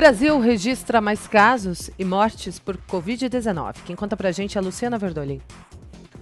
Brasil registra mais casos e mortes por Covid-19. Quem conta pra gente é a Luciana Verdolin.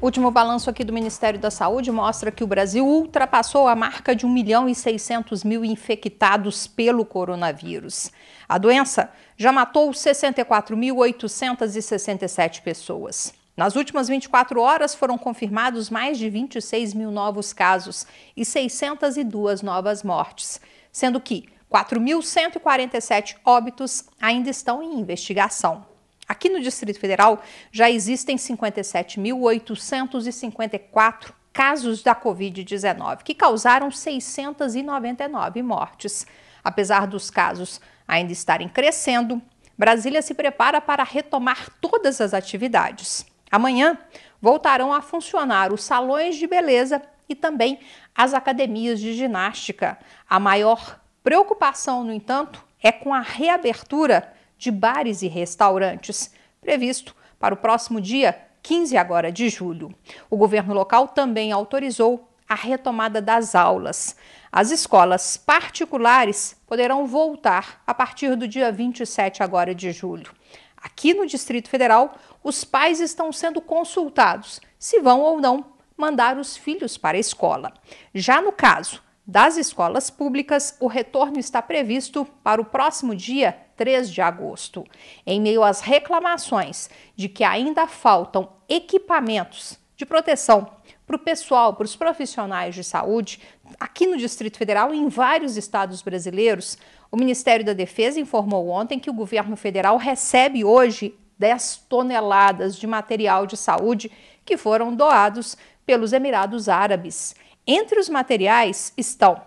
O último balanço aqui do Ministério da Saúde mostra que o Brasil ultrapassou a marca de 1 milhão e 600 mil infectados pelo coronavírus. A doença já matou 64.867 pessoas. Nas últimas 24 horas foram confirmados mais de 26 mil novos casos e 602 novas mortes, sendo que 4.147 óbitos ainda estão em investigação. Aqui no Distrito Federal já existem 57.854 casos da Covid-19, que causaram 699 mortes. Apesar dos casos ainda estarem crescendo, Brasília se prepara para retomar todas as atividades. Amanhã voltarão a funcionar os salões de beleza e também as academias de ginástica, a maior Preocupação, no entanto, é com a reabertura de bares e restaurantes, previsto para o próximo dia 15 agora de julho. O governo local também autorizou a retomada das aulas. As escolas particulares poderão voltar a partir do dia 27 agora de julho. Aqui no Distrito Federal, os pais estão sendo consultados se vão ou não mandar os filhos para a escola. Já no caso das escolas públicas, o retorno está previsto para o próximo dia 3 de agosto, em meio às reclamações de que ainda faltam equipamentos de proteção para o pessoal, para os profissionais de saúde, aqui no Distrito Federal e em vários estados brasileiros. O Ministério da Defesa informou ontem que o governo federal recebe hoje 10 toneladas de material de saúde que foram doados pelos Emirados Árabes. Entre os materiais estão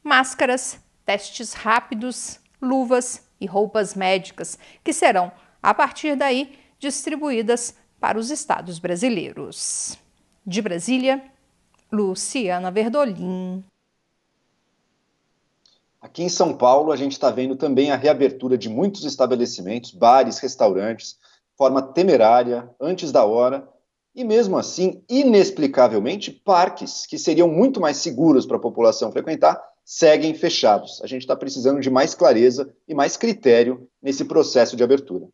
máscaras, testes rápidos, luvas e roupas médicas, que serão, a partir daí, distribuídas para os estados brasileiros. De Brasília, Luciana Verdolim. Aqui em São Paulo, a gente está vendo também a reabertura de muitos estabelecimentos, bares, restaurantes, forma temerária, antes da hora, e mesmo assim, inexplicavelmente, parques que seriam muito mais seguros para a população frequentar seguem fechados. A gente está precisando de mais clareza e mais critério nesse processo de abertura.